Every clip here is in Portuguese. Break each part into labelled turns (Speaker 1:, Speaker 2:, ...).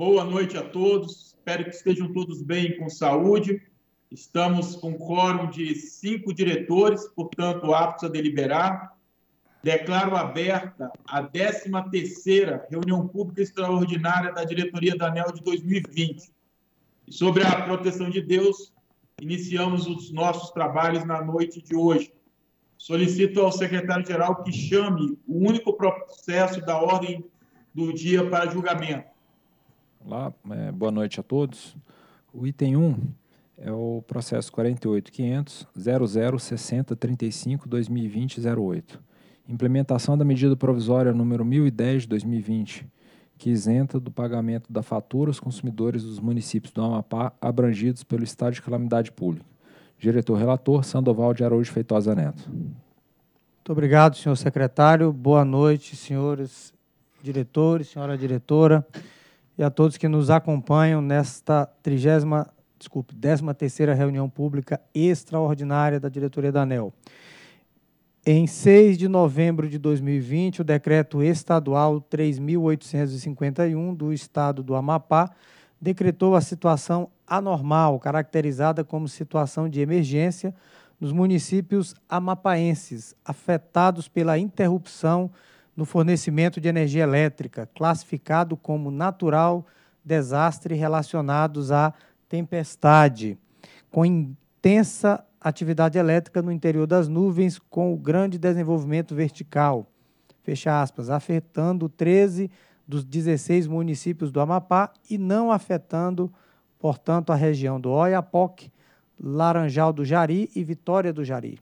Speaker 1: Boa noite a todos. Espero que estejam todos bem com saúde. Estamos com quórum de cinco diretores, portanto, aptos a deliberar. Declaro aberta a 13ª reunião pública extraordinária da diretoria da ANEL de 2020. E sobre a proteção de Deus, iniciamos os nossos trabalhos na noite de hoje. Solicito ao secretário-geral que chame o único processo da ordem do dia para julgamento
Speaker 2: Olá, é, boa noite a todos. O item 1 é o processo 48.500.006035.2020.08. Implementação da medida provisória número 1010 de 2020, que isenta do pagamento da fatura os consumidores dos municípios do Amapá abrangidos pelo estado de calamidade pública. Diretor-relator Sandoval de Araújo Feitosa Neto. Muito
Speaker 3: obrigado, senhor secretário. Boa noite, senhores diretores, senhora diretora e a todos que nos acompanham nesta 30 desculpe, 13 terceira reunião pública extraordinária da diretoria da ANEL. Em 6 de novembro de 2020, o decreto estadual 3851 do estado do Amapá decretou a situação anormal, caracterizada como situação de emergência nos municípios amapaenses afetados pela interrupção no fornecimento de energia elétrica, classificado como natural desastre relacionados à tempestade, com intensa atividade elétrica no interior das nuvens, com o grande desenvolvimento vertical, fecha aspas, afetando 13 dos 16 municípios do Amapá e não afetando, portanto, a região do Oiapoque, Laranjal do Jari e Vitória do Jari.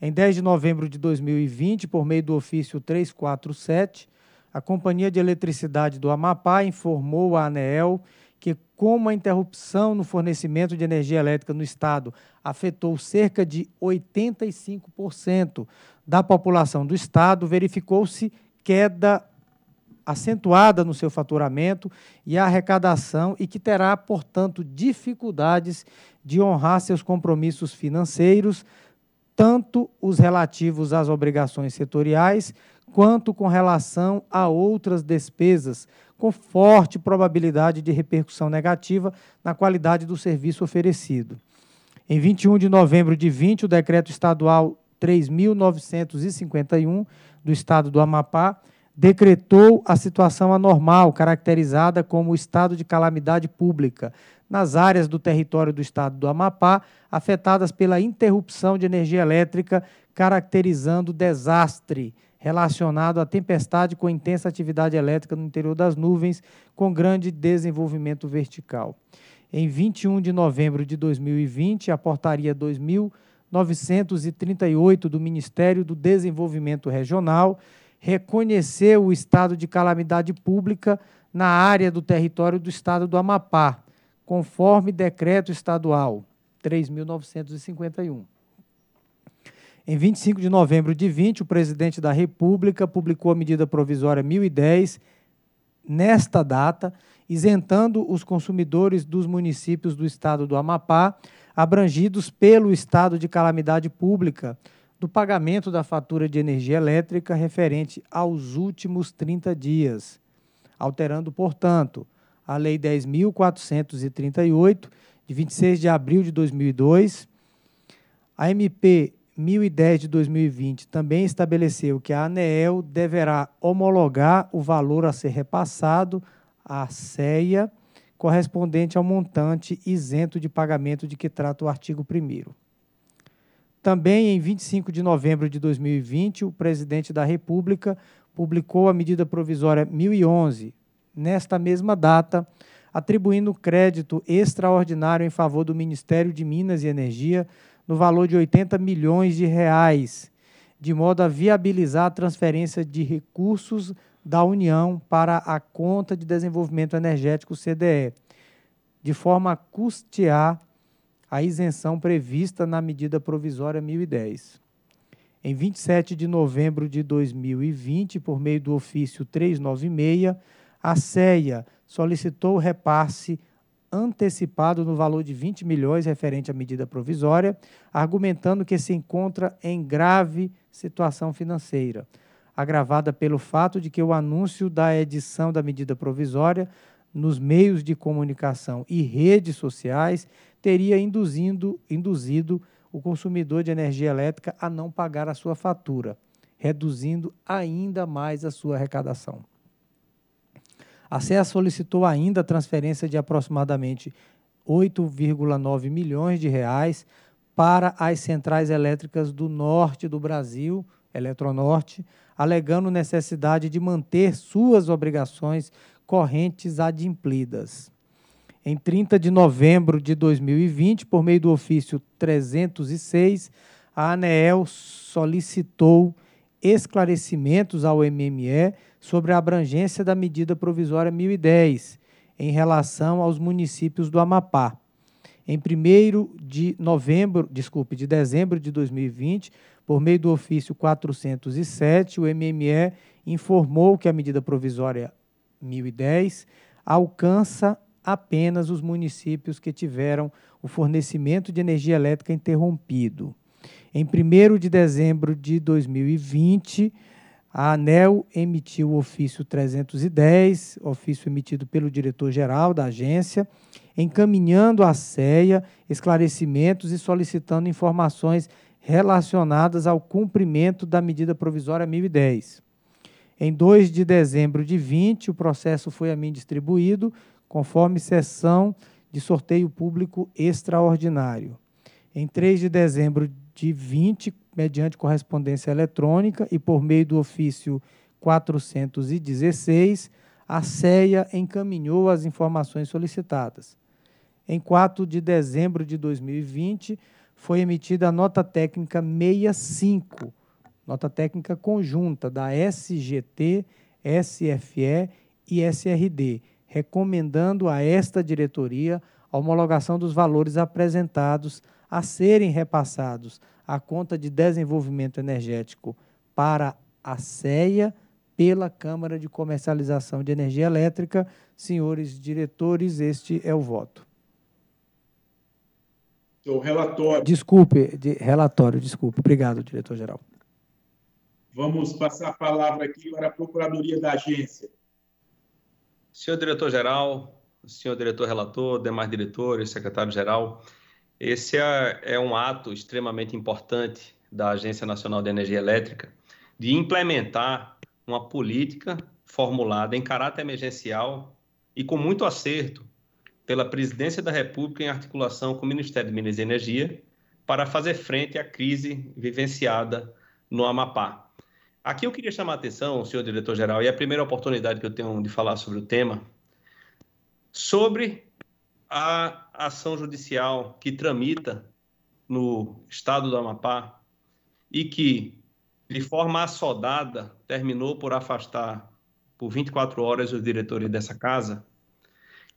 Speaker 3: Em 10 de novembro de 2020, por meio do ofício 347, a Companhia de Eletricidade do Amapá informou à ANEEL que, como a interrupção no fornecimento de energia elétrica no estado afetou cerca de 85% da população do estado, verificou-se queda acentuada no seu faturamento e arrecadação e que terá, portanto, dificuldades de honrar seus compromissos financeiros tanto os relativos às obrigações setoriais, quanto com relação a outras despesas, com forte probabilidade de repercussão negativa na qualidade do serviço oferecido. Em 21 de novembro de 20, o decreto estadual 3951 do estado do Amapá decretou a situação anormal caracterizada como estado de calamidade pública, nas áreas do território do estado do Amapá afetadas pela interrupção de energia elétrica, caracterizando desastre relacionado à tempestade com intensa atividade elétrica no interior das nuvens, com grande desenvolvimento vertical. Em 21 de novembro de 2020, a portaria 2938 do Ministério do Desenvolvimento Regional reconheceu o estado de calamidade pública na área do território do estado do Amapá conforme decreto estadual 3.951. Em 25 de novembro de 20, o presidente da República publicou a medida provisória 1010, nesta data, isentando os consumidores dos municípios do estado do Amapá, abrangidos pelo estado de calamidade pública, do pagamento da fatura de energia elétrica referente aos últimos 30 dias, alterando, portanto, a Lei 10.438, de 26 de abril de 2002. A MP 1010 de 2020 também estabeleceu que a ANEEL deverá homologar o valor a ser repassado à CEA correspondente ao montante isento de pagamento de que trata o artigo 1. Também, em 25 de novembro de 2020, o presidente da República publicou a medida provisória 1011, nesta mesma data, atribuindo crédito extraordinário em favor do Ministério de Minas e Energia no valor de 80 milhões de reais, de modo a viabilizar a transferência de recursos da União para a Conta de Desenvolvimento Energético CDE, de forma a custear a isenção prevista na medida provisória 1010. Em 27 de novembro de 2020, por meio do ofício 396, a CEA solicitou o repasse antecipado no valor de 20 milhões referente à medida provisória, argumentando que se encontra em grave situação financeira, agravada pelo fato de que o anúncio da edição da medida provisória nos meios de comunicação e redes sociais teria induzindo, induzido o consumidor de energia elétrica a não pagar a sua fatura, reduzindo ainda mais a sua arrecadação. A CEA solicitou ainda a transferência de aproximadamente 8,9 milhões de reais para as centrais elétricas do norte do Brasil, Eletronorte, alegando necessidade de manter suas obrigações correntes adimplidas. Em 30 de novembro de 2020, por meio do ofício 306, a ANEEL solicitou esclarecimentos ao MME sobre a abrangência da medida provisória 1010 em relação aos municípios do Amapá. Em 1 de novembro, desculpe, de dezembro de 2020, por meio do ofício 407, o MME informou que a medida provisória 1010 alcança apenas os municípios que tiveram o fornecimento de energia elétrica interrompido. Em 1 de dezembro de 2020, a ANEL emitiu o ofício 310, ofício emitido pelo diretor-geral da agência, encaminhando à CEA esclarecimentos e solicitando informações relacionadas ao cumprimento da medida provisória 1010. Em 2 de dezembro de 20, o processo foi a mim distribuído, conforme sessão de sorteio público extraordinário em 3 de dezembro de 20, mediante correspondência eletrônica e por meio do ofício 416, a CEA encaminhou as informações solicitadas. Em 4 de dezembro de 2020, foi emitida a nota técnica 65, nota técnica conjunta da SGT, SFE e SRD, recomendando a esta diretoria a homologação dos valores apresentados a serem repassados à conta de desenvolvimento energético para a CEA pela Câmara de Comercialização de Energia Elétrica. Senhores diretores, este é o voto.
Speaker 1: O relatório.
Speaker 3: Desculpe, de, relatório, desculpe. Obrigado, diretor-geral.
Speaker 1: Vamos passar a palavra aqui para a Procuradoria da Agência.
Speaker 2: Senhor diretor-geral, senhor diretor-relator, demais diretores, secretário-geral, esse é, é um ato extremamente importante da Agência Nacional de Energia Elétrica de implementar uma política formulada em caráter emergencial e com muito acerto pela Presidência da República em articulação com o Ministério de Minas e Energia para fazer frente à crise vivenciada no Amapá. Aqui eu queria chamar a atenção, senhor diretor-geral, e é a primeira oportunidade que eu tenho de falar sobre o tema, sobre a ação judicial que tramita no estado do Amapá e que, de forma assodada, terminou por afastar por 24 horas os diretores dessa casa.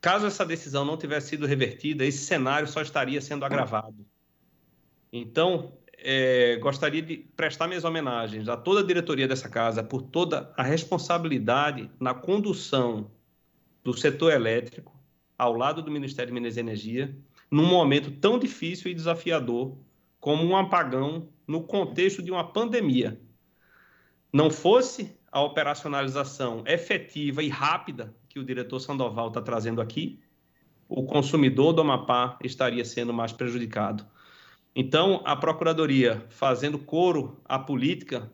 Speaker 2: Caso essa decisão não tivesse sido revertida, esse cenário só estaria sendo agravado. Então, é, gostaria de prestar minhas homenagens a toda a diretoria dessa casa por toda a responsabilidade na condução do setor elétrico ao lado do Ministério de Minas e Energia num momento tão difícil e desafiador como um apagão no contexto de uma pandemia. Não fosse a operacionalização efetiva e rápida que o diretor Sandoval está trazendo aqui, o consumidor do Amapá estaria sendo mais prejudicado. Então, a Procuradoria, fazendo coro à política,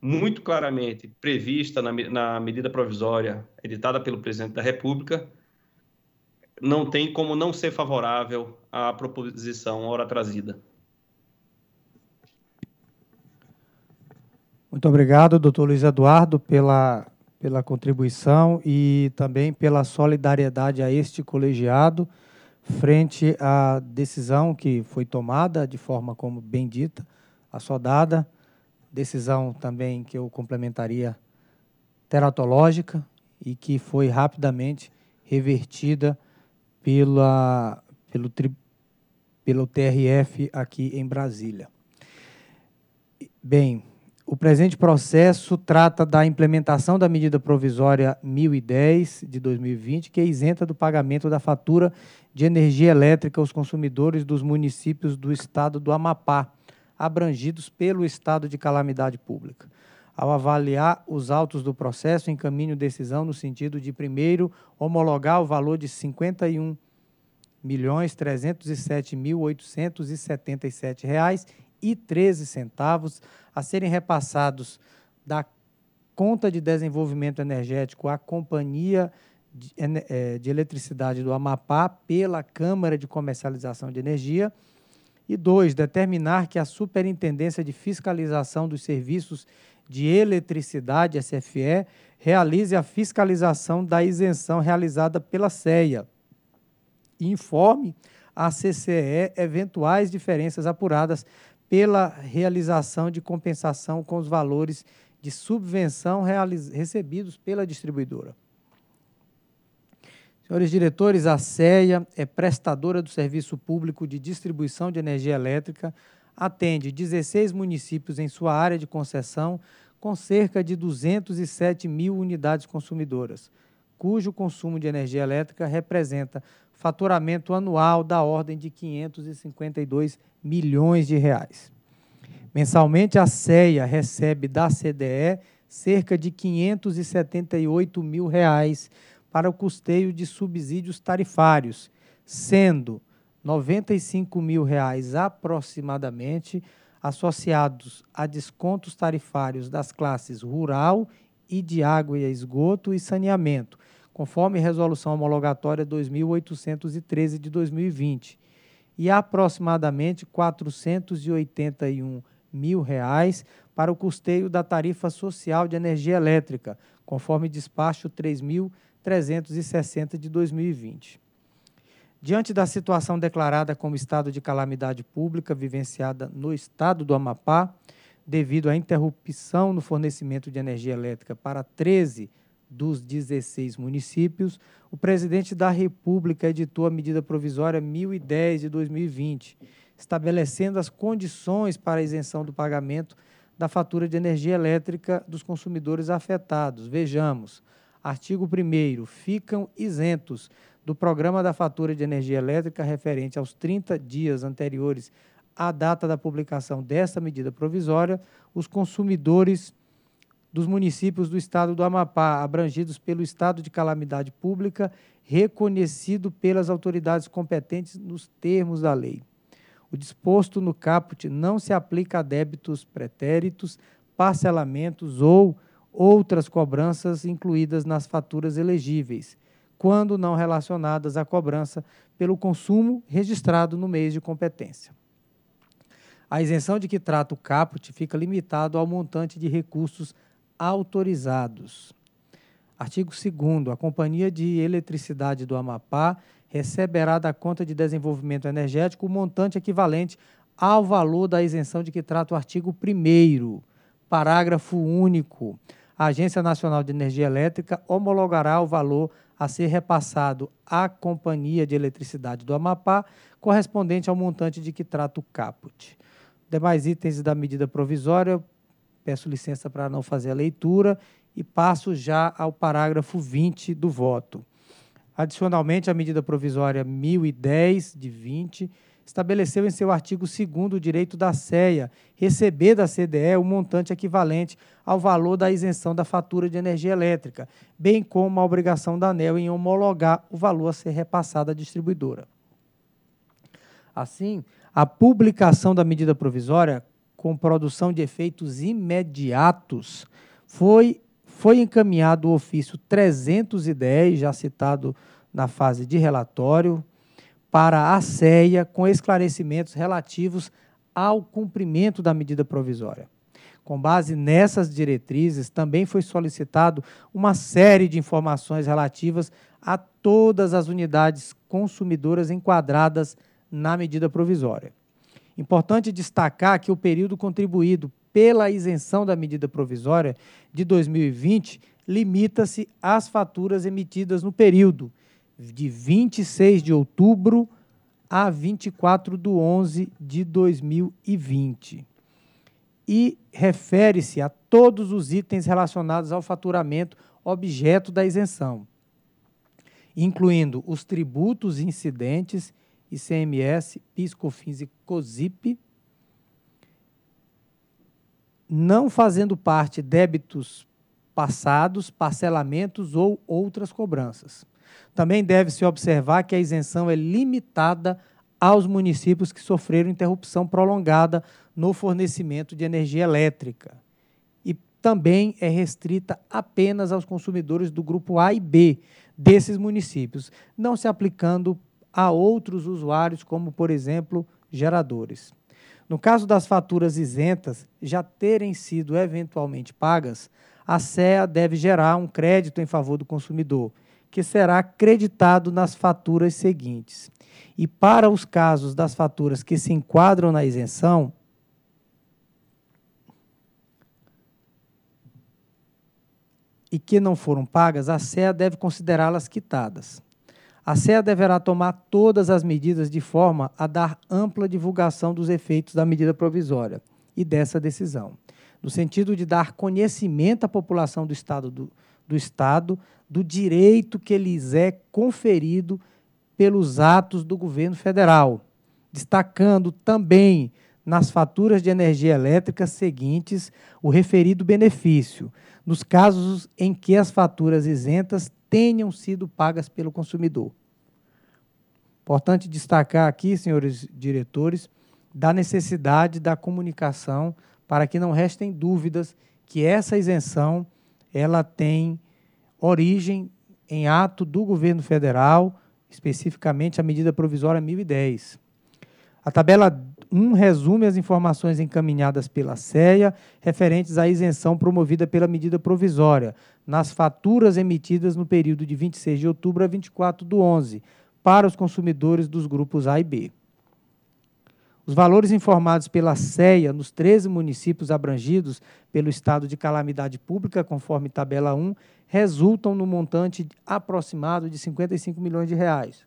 Speaker 2: muito claramente prevista na, na medida provisória editada pelo presidente da República, não tem como não ser favorável à proposição hora trazida.
Speaker 3: Muito obrigado, doutor Luiz Eduardo, pela, pela contribuição e também pela solidariedade a este colegiado frente à decisão que foi tomada de forma como bem dita, assodada, decisão também que eu complementaria teratológica e que foi rapidamente revertida pela, pelo, tri, pelo TRF aqui em Brasília. Bem, o presente processo trata da implementação da medida provisória 1010 de 2020, que é isenta do pagamento da fatura de energia elétrica aos consumidores dos municípios do estado do Amapá, abrangidos pelo estado de calamidade pública. Ao avaliar os autos do processo, encaminho decisão no sentido de, primeiro, homologar o valor de 51 milhões 307 mil 877 reais e 13 centavos a serem repassados da conta de desenvolvimento energético à Companhia de, é, de Eletricidade do Amapá pela Câmara de Comercialização de Energia. E dois, determinar que a Superintendência de Fiscalização dos Serviços de Eletricidade, SFE, realize a fiscalização da isenção realizada pela CEA e informe à CCE eventuais diferenças apuradas pela realização de compensação com os valores de subvenção recebidos pela distribuidora. Senhores diretores, a CEA é prestadora do serviço público de distribuição de energia elétrica, atende 16 municípios em sua área de concessão, com cerca de 207 mil unidades consumidoras, cujo consumo de energia elétrica representa faturamento anual da ordem de 552 milhões de reais. Mensalmente, a CEA recebe da CDE cerca de 578 mil reais para o custeio de subsídios tarifários, sendo R$ 95 mil reais aproximadamente associados a descontos tarifários das classes rural e de água e esgoto e saneamento, conforme resolução homologatória 2813 de 2020, e aproximadamente R$ 481 mil reais para o custeio da tarifa social de energia elétrica, conforme despacho 3000 360 de 2020. Diante da situação declarada como estado de calamidade pública vivenciada no estado do Amapá, devido à interrupção no fornecimento de energia elétrica para 13 dos 16 municípios, o presidente da República editou a medida provisória 1010 de 2020, estabelecendo as condições para a isenção do pagamento da fatura de energia elétrica dos consumidores afetados. Vejamos, Artigo 1 Ficam isentos do programa da fatura de energia elétrica referente aos 30 dias anteriores à data da publicação desta medida provisória os consumidores dos municípios do estado do Amapá, abrangidos pelo estado de calamidade pública, reconhecido pelas autoridades competentes nos termos da lei. O disposto no caput não se aplica a débitos pretéritos, parcelamentos ou outras cobranças incluídas nas faturas elegíveis, quando não relacionadas à cobrança pelo consumo registrado no mês de competência. A isenção de que trata o caput fica limitado ao montante de recursos autorizados. Artigo 2 A Companhia de Eletricidade do Amapá receberá da conta de desenvolvimento energético o montante equivalente ao valor da isenção de que trata o artigo 1 parágrafo único a Agência Nacional de Energia Elétrica homologará o valor a ser repassado à Companhia de Eletricidade do Amapá, correspondente ao montante de que trata o caput. Demais itens da medida provisória, peço licença para não fazer a leitura e passo já ao parágrafo 20 do voto. Adicionalmente, a medida provisória 1010 de 20 estabeleceu em seu artigo 2 o direito da CEA receber da CDE o um montante equivalente ao valor da isenção da fatura de energia elétrica, bem como a obrigação da ANEL em homologar o valor a ser repassado à distribuidora. Assim, a publicação da medida provisória, com produção de efeitos imediatos, foi, foi encaminhado o ofício 310, já citado na fase de relatório, para a CEA com esclarecimentos relativos ao cumprimento da medida provisória. Com base nessas diretrizes, também foi solicitado uma série de informações relativas a todas as unidades consumidoras enquadradas na medida provisória. Importante destacar que o período contribuído pela isenção da medida provisória de 2020 limita-se às faturas emitidas no período, de 26 de outubro a 24 de 11 de 2020 e refere-se a todos os itens relacionados ao faturamento objeto da isenção, incluindo os tributos incidentes, ICMS, PIS, COFINS e COSIP, não fazendo parte débitos passados, parcelamentos ou outras cobranças. Também deve-se observar que a isenção é limitada aos municípios que sofreram interrupção prolongada no fornecimento de energia elétrica. E também é restrita apenas aos consumidores do grupo A e B desses municípios, não se aplicando a outros usuários, como, por exemplo, geradores. No caso das faturas isentas já terem sido eventualmente pagas, a CEA deve gerar um crédito em favor do consumidor que será acreditado nas faturas seguintes. E para os casos das faturas que se enquadram na isenção, e que não foram pagas, a CEA deve considerá-las quitadas. A CEA deverá tomar todas as medidas de forma a dar ampla divulgação dos efeitos da medida provisória e dessa decisão, no sentido de dar conhecimento à população do Estado do, do Estado do direito que lhes é conferido pelos atos do governo federal, destacando também nas faturas de energia elétrica seguintes o referido benefício, nos casos em que as faturas isentas tenham sido pagas pelo consumidor. Importante destacar aqui, senhores diretores, da necessidade da comunicação para que não restem dúvidas que essa isenção ela tem origem em ato do governo federal, especificamente a medida provisória 1010. A tabela 1 resume as informações encaminhadas pela CEA referentes à isenção promovida pela medida provisória nas faturas emitidas no período de 26 de outubro a 24 do 11 para os consumidores dos grupos A e B. Os valores informados pela CEA nos 13 municípios abrangidos pelo estado de calamidade pública, conforme tabela 1, resultam no montante aproximado de 55 milhões de reais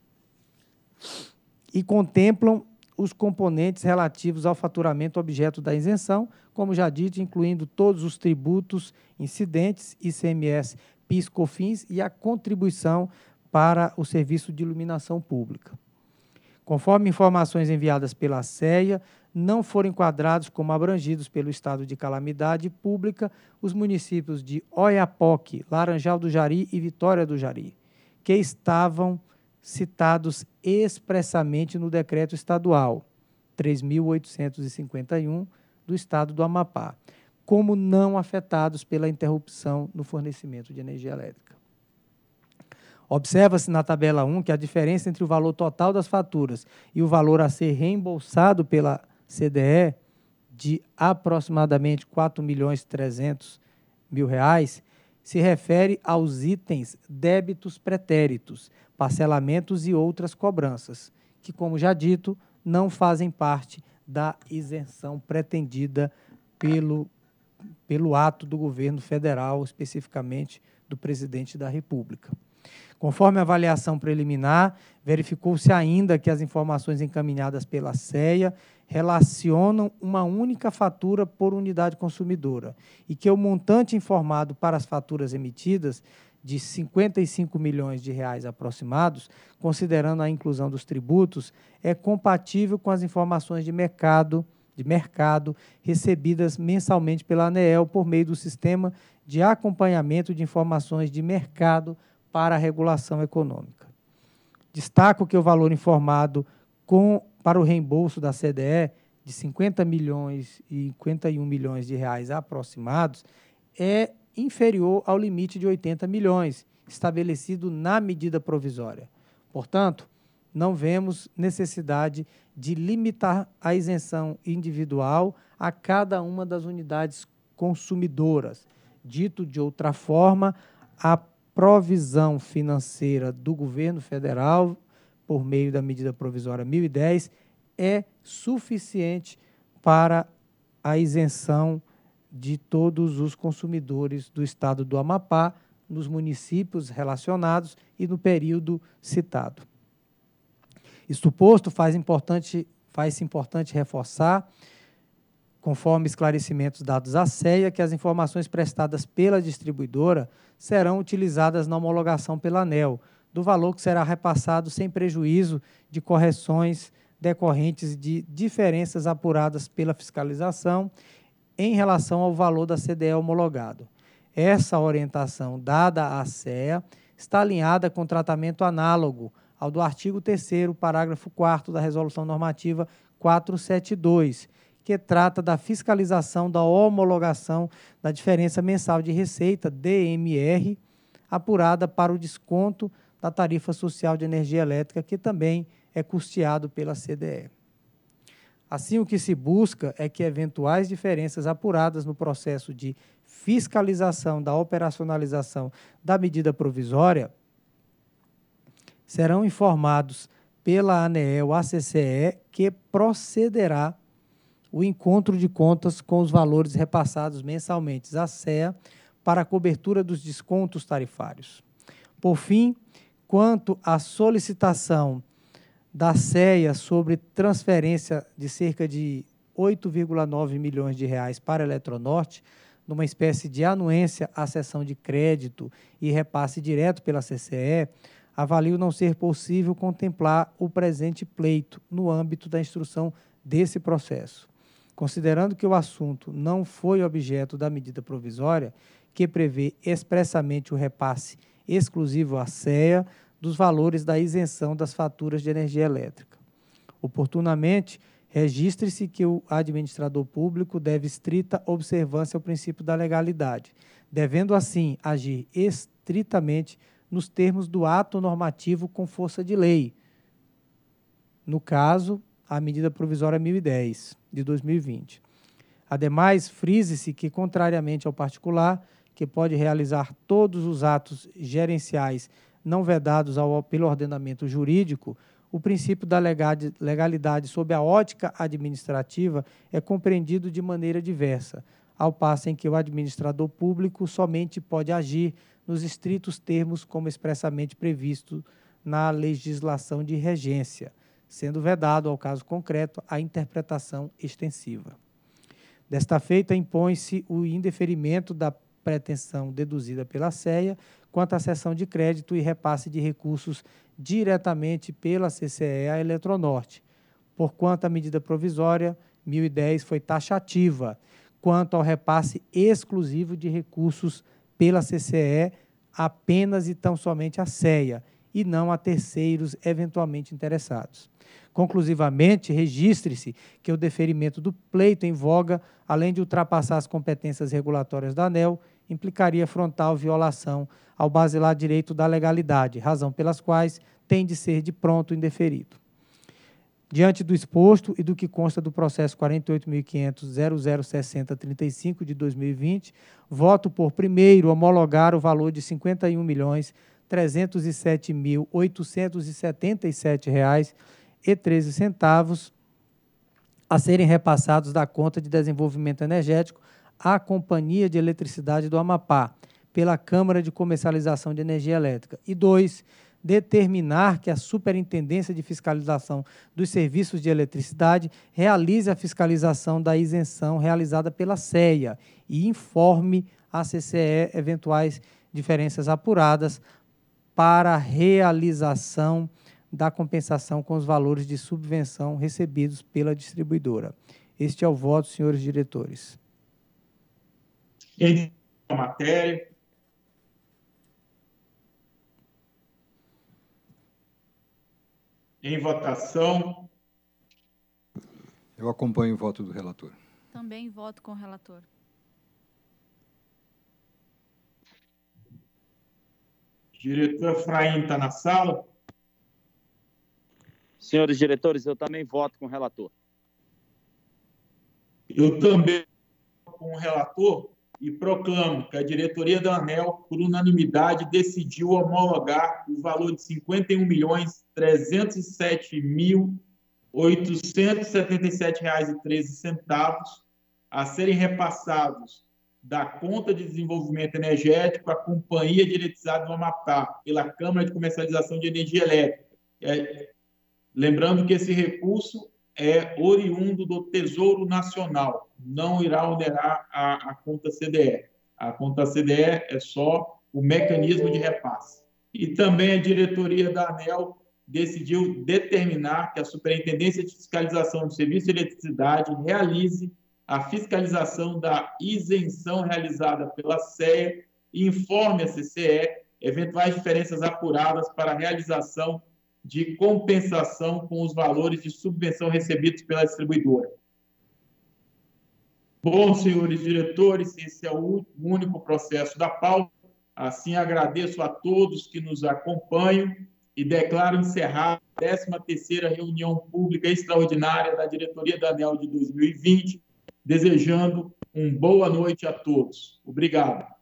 Speaker 3: e contemplam os componentes relativos ao faturamento objeto da isenção, como já dito, incluindo todos os tributos incidentes, ICMS, PIS, COFINS e a contribuição para o serviço de iluminação pública conforme informações enviadas pela CEA, não foram enquadrados como abrangidos pelo estado de calamidade pública os municípios de Oiapoque, Laranjal do Jari e Vitória do Jari, que estavam citados expressamente no decreto estadual 3851 do estado do Amapá, como não afetados pela interrupção no fornecimento de energia elétrica. Observa-se na tabela 1 que a diferença entre o valor total das faturas e o valor a ser reembolsado pela CDE, de aproximadamente R$ 4.300.000, se refere aos itens débitos pretéritos, parcelamentos e outras cobranças, que, como já dito, não fazem parte da isenção pretendida pelo, pelo ato do governo federal, especificamente do presidente da República. Conforme a avaliação preliminar, verificou-se ainda que as informações encaminhadas pela CEA relacionam uma única fatura por unidade consumidora e que o montante informado para as faturas emitidas de 55 milhões de reais aproximados, considerando a inclusão dos tributos, é compatível com as informações de mercado de mercado recebidas mensalmente pela ANEEL por meio do sistema de acompanhamento de informações de mercado para a regulação econômica. Destaco que o valor informado com, para o reembolso da CDE de 50 milhões e 51 milhões de reais aproximados é inferior ao limite de 80 milhões estabelecido na medida provisória. Portanto, não vemos necessidade de limitar a isenção individual a cada uma das unidades consumidoras. Dito de outra forma, a provisão financeira do governo federal, por meio da medida provisória 1010, é suficiente para a isenção de todos os consumidores do estado do Amapá, nos municípios relacionados e no período citado. Isto posto, faz-se importante, faz importante reforçar conforme esclarecimentos dados à CEA, que as informações prestadas pela distribuidora serão utilizadas na homologação pela ANEL, do valor que será repassado sem prejuízo de correções decorrentes de diferenças apuradas pela fiscalização em relação ao valor da CDE homologado. Essa orientação dada à CEA está alinhada com tratamento análogo ao do artigo 3 parágrafo 4 da Resolução Normativa 472, que trata da fiscalização da homologação da diferença mensal de receita, DMR, apurada para o desconto da tarifa social de energia elétrica, que também é custeado pela CDE. Assim, o que se busca é que eventuais diferenças apuradas no processo de fiscalização da operacionalização da medida provisória serão informados pela ANEEL, acce que procederá o encontro de contas com os valores repassados mensalmente à CEA para a cobertura dos descontos tarifários. Por fim, quanto à solicitação da CEA sobre transferência de cerca de 8,9 milhões de reais para a Eletronorte, numa espécie de anuência à cessão de crédito e repasse direto pela CCE, avalio não ser possível contemplar o presente pleito no âmbito da instrução desse processo. Considerando que o assunto não foi objeto da medida provisória, que prevê expressamente o repasse exclusivo à CEA dos valores da isenção das faturas de energia elétrica. Oportunamente, registre-se que o administrador público deve estrita observância ao princípio da legalidade, devendo assim agir estritamente nos termos do ato normativo com força de lei. No caso, a medida provisória 1010 de 2020. Ademais, frise-se que, contrariamente ao particular, que pode realizar todos os atos gerenciais não vedados ao, pelo ordenamento jurídico, o princípio da legalidade sob a ótica administrativa é compreendido de maneira diversa, ao passo em que o administrador público somente pode agir nos estritos termos como expressamente previsto na legislação de regência sendo vedado ao caso concreto a interpretação extensiva. Desta feita, impõe-se o indeferimento da pretensão deduzida pela CEA quanto à cessão de crédito e repasse de recursos diretamente pela CCE à Eletronorte, porquanto a medida provisória 1010 foi taxativa quanto ao repasse exclusivo de recursos pela CCE apenas e tão somente à CEA, e não a terceiros eventualmente interessados. Conclusivamente, registre-se que o deferimento do pleito em voga, além de ultrapassar as competências regulatórias da ANEL, implicaria frontal violação ao basilar direito da legalidade, razão pelas quais tem de ser de pronto indeferido. Diante do exposto e do que consta do processo 48.500.006035 de 2020, voto por primeiro homologar o valor de R$ 51 milhões 307.877 reais e 13 centavos a serem repassados da conta de desenvolvimento energético à Companhia de Eletricidade do Amapá pela Câmara de Comercialização de Energia Elétrica. E dois, determinar que a Superintendência de Fiscalização dos Serviços de Eletricidade realize a fiscalização da isenção realizada pela CEA e informe a CCE eventuais diferenças apuradas para a realização da compensação com os valores de subvenção recebidos pela distribuidora. Este é o voto, senhores diretores. Em
Speaker 1: matéria. Em votação. Eu acompanho o voto do relator.
Speaker 2: Também voto com o relator.
Speaker 1: Diretor Fraim está na sala?
Speaker 2: Senhores diretores, eu também voto com o relator.
Speaker 1: Eu também voto com o relator e proclamo que a diretoria da ANEL, por unanimidade, decidiu homologar o valor de milhões mil R$ 51.307.877,13 a serem repassados da Conta de Desenvolvimento Energético à Companhia diretizada do Amapá, pela Câmara de Comercialização de Energia Elétrica. É, lembrando que esse recurso é oriundo do Tesouro Nacional, não irá onerar a, a conta CDE. A conta CDE é só o mecanismo de repasse. E também a diretoria da ANEL decidiu determinar que a Superintendência de Fiscalização do Serviço de Eletricidade realize a fiscalização da isenção realizada pela CEA e informe a CCE eventuais diferenças apuradas para a realização de compensação com os valores de subvenção recebidos pela distribuidora. Bom, senhores diretores, esse é o único processo da pauta. Assim, agradeço a todos que nos acompanham e declaro encerrada a 13ª reunião pública extraordinária da diretoria da ANEL de 2020 desejando uma boa noite a todos. Obrigado.